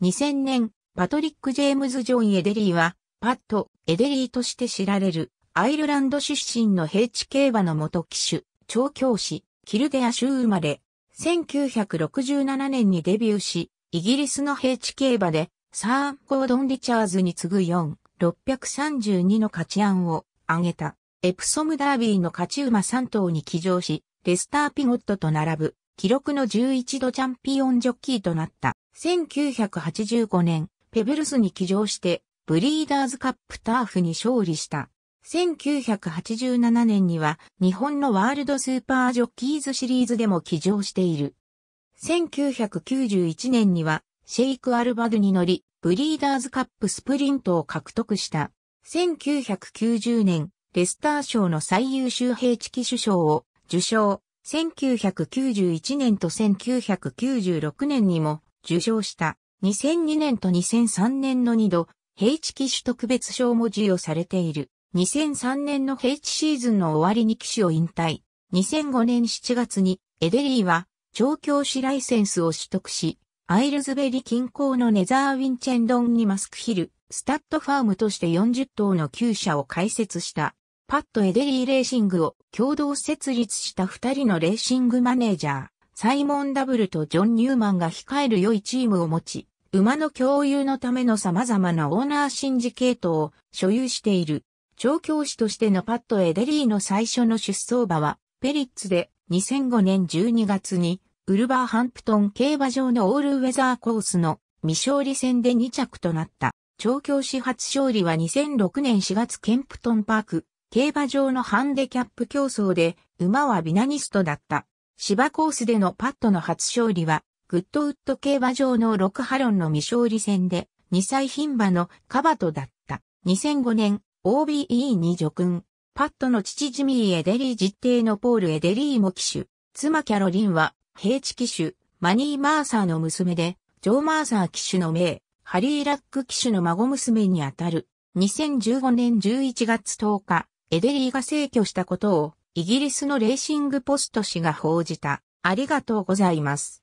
2000年、パトリック・ジェームズ・ジョン・エデリーは、パット・エデリーとして知られる、アイルランド出身の平地競馬の元騎手、調教師、キルデア州生まれ、1967年にデビューし、イギリスの平地競馬で、サー・ゴードン・リチャーズに次ぐ4、632の勝ち案を挙げた。エプソムダービーの勝ち馬3頭に騎乗し、レスター・ピゴットと並ぶ、記録の11度チャンピオンジョッキーとなった。1985年、ペブルスに起乗して、ブリーダーズカップターフに勝利した。1987年には日本のワールドスーパージョッキーズシリーズでも起乗している。1991年にはシェイク・アルバドに乗り、ブリーダーズカップスプリントを獲得した。1990年、レスター賞の最優秀平地騎手賞を受賞。1991年と1996年にも受賞した。2002年と2003年の2度、平地騎手特別賞も授与されている。2003年の平地シーズンの終わりに騎手を引退。2005年7月にエデリーは調教師ライセンスを取得し、アイルズベリ近郊のネザーウィンチェンドンにマスクヒル、スタッドファームとして40頭の厩舎を開設した。パット・エデリーレーシングを共同設立した2人のレーシングマネージャー。サイモン・ダブルとジョン・ニューマンが控える良いチームを持ち、馬の共有のための様々なオーナーシンジケートを所有している。調教師としてのパット・エデリーの最初の出走馬は、ペリッツで2005年12月に、ウルバーハンプトン競馬場のオールウェザーコースの未勝利戦で2着となった。調教師初勝利は2006年4月ケンプトンパーク、競馬場のハンデキャップ競争で、馬はビナニストだった。芝コースでのパットの初勝利は、グッドウッド競馬場の6ロンの未勝利戦で、2歳牝馬のカバトだった。2005年、OBE に叙勲。パットの父ジミー・エデリー実定のポール・エデリーも騎手。妻キャロリンは、平地騎手、マニー・マーサーの娘で、ジョー・マーサー騎手の名、ハリー・ラック騎手の孫娘にあたる。2015年11月10日、エデリーが逝去したことを、イギリスのレーシングポスト氏が報じた。ありがとうございます。